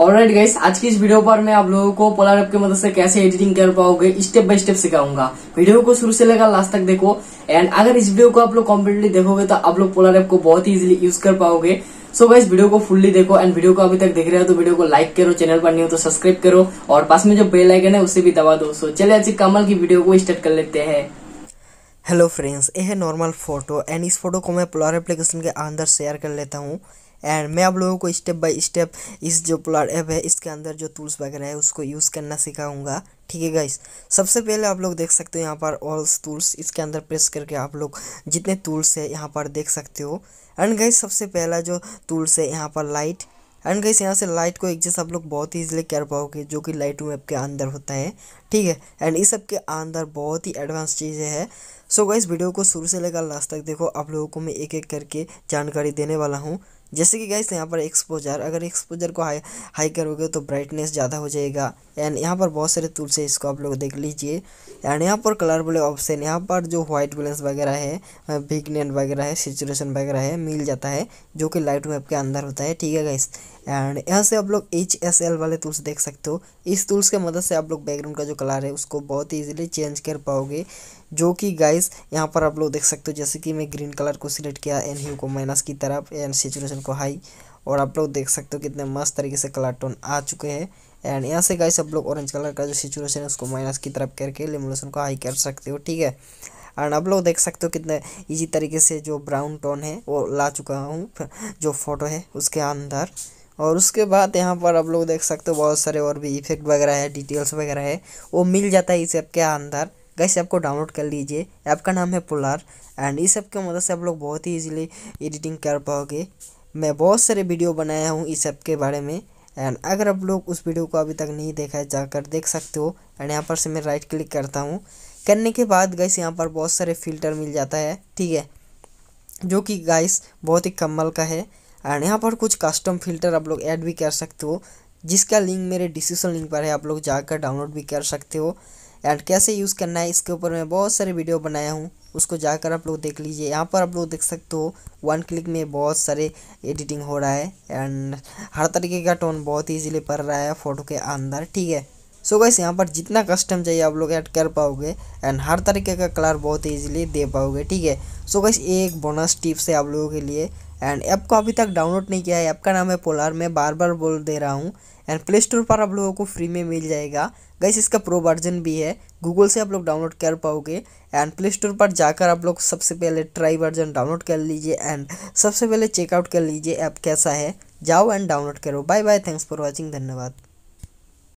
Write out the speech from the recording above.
और right guys आज की इस वीडियो पर मैं आप लोगों को पोलर एप की मदद से कैसे एडिटिंग कर पाओगे स्टेप बाय स्टेप सिखाऊंगा वीडियो को शुरू से लेकर लास्ट तक देखो एंड अगर इस वीडियो को आप लोग कम्प्लीटली देखोगे तो आप लोग पोलर एप को बहुत ही इजिली यूज कर पाओगे सो गाइस वीडियो को फुल्ली देखो एंड वीडियो को अभी तक देख रहे हो तो वीडियो को लाइक करो चैनल पर नहीं हो तो सब्सक्राइब करो और पास में जो बेल आइकन है उसे भी दबा दो सो चले चलिए आज कमल की वीडियो को स्टार्ट कर लेते हैं हेलो फ्रेंड्स यह है नॉर्मल फोटो एंड इस फोटो को मैं पोलर एप्लीकेशन के अंदर शेयर कर लेता हूँ एंड मैं आप लोगों को स्टेप बाय स्टेप इस जो प्लाट ऐप है इसके अंदर जो टूल्स वगैरह है उसको यूज़ करना सिखाऊंगा ठीक है गाइस सबसे पहले आप लोग देख सकते हो यहाँ पर ऑल्स टूल्स इसके अंदर प्रेस करके आप लोग जितने टूल्स है यहाँ पर देख सकते हो एंड गाइस सबसे पहला जो टूल्स है यहाँ पर लाइट एंड गाइस यहाँ से लाइट को एडजस्ट आप लोग बहुत ही ईजिली कर पाओगे जो कि लाइट रूम ऐप के अंदर होता है ठीक है एंड इस सब के अंदर बहुत ही एडवांस चीज़ें हैं सो गाइस वीडियो को शुरू से लेकर लास्ट तक देखो आप लोगों को मैं एक एक करके जानकारी देने वाला हूँ जैसे कि गाइस यहाँ पर एक्सपोजर अगर एक्सपोजर को हाई हाई करोगे तो ब्राइटनेस ज़्यादा हो जाएगा एंड यहाँ पर बहुत सारे टूल्स है इसको आप लोग देख लीजिए एंड यहाँ पर कलर वाले ऑप्शन यहाँ पर जो व्हाइट बैलेंस वगैरह है बिगनेट वगैरह है सिचुएशन वगैरह है मिल जाता है जो कि लाइट वेब के अंदर होता है ठीक है गाइस एंड यहाँ से आप लोग एच एस एल वाले टूल्स देख सकते हो इस टूल्स के मदद से आप लोग बैकग्राउंड का जो कलर है उसको बहुत ही ईजिली चेंज कर पाओगे जो कि गाइस यहाँ पर आप लोग देख सकते हो जैसे कि मैं ग्रीन कलर को सिलेक्ट किया एन यू को माइनस की तरफ एंड सेचुरेशन को हाई और आप लोग देख सकते हो कितने मस्त तरीके से कलर टोन आ चुके हैं एंड यहाँ से गाइस आप लोग ऑरेंज कलर का जो सिचुएशन है उसको माइनस की तरफ करके लिमिनेशन को हाई कर सकते हो ठीक है एंड आप लोग देख सकते हो कितने इजी तरीके से जो ब्राउन टोन है वो ला चुका हूँ जो फोटो है उसके अंदर और उसके बाद यहाँ पर आप लोग देख सकते हो बहुत सारे और भी इफेक्ट वगैरह है डिटेल्स वगैरह है वो मिल जाता है इस ऐप के अंदर गैस ऐप को डाउनलोड कर लीजिए ऐप का नाम है पुलार एंड इस ऐप की मदद से आप लोग बहुत ही ईजिली एडिटिंग कर पाओगे मैं बहुत सारे वीडियो बनाया हूँ इस ऐप के बारे में एंड अगर आप लोग उस वीडियो को अभी तक नहीं देखा है जाकर देख सकते हो एंड यहाँ पर से मैं राइट क्लिक करता हूँ करने के बाद गैस यहाँ पर बहुत सारे फिल्टर मिल जाता है ठीक है जो कि गाइस बहुत ही कमल का है एंड यहाँ पर कुछ कस्टम फिल्टर आप लोग ऐड भी कर सकते हो जिसका लिंक मेरे डिस्क्रिप्शन लिंक पर है आप लोग जाकर डाउनलोड भी कर सकते हो ऐड कैसे यूज़ करना है इसके ऊपर मैं बहुत सारे वीडियो बनाया हूँ उसको जाकर आप लोग देख लीजिए यहाँ पर आप लोग देख सकते हो वन क्लिक में बहुत सारे एडिटिंग हो रहा है एंड हर तरीके का टोन बहुत ईजिली पड़ रहा है फ़ोटो के अंदर ठीक है सो गैस यहाँ पर जितना कस्टम चाहिए आप लोग ऐड कर पाओगे एंड हर तरीके का कलर बहुत ईजिली दे पाओगे ठीक है सो गैस एक बोनस टिप्स है आप लोगों के लिए एंड ऐप को अभी तक डाउनलोड नहीं किया है ऐप का नाम है पोलार मैं बार बार बोल दे रहा हूँ एंड प्ले स्टोर पर आप लोगों को फ्री में मिल जाएगा गैस इसका प्रो वर्जन भी है गूगल से आप लोग डाउनलोड कर पाओगे एंड प्ले स्टोर पर जाकर आप लोग सबसे पहले ट्राई वर्जन डाउनलोड कर लीजिए एंड सबसे पहले चेकआउट कर लीजिए ऐप कैसा है जाओ एंड डाउनलोड करो bye bye thanks for watching धन्यवाद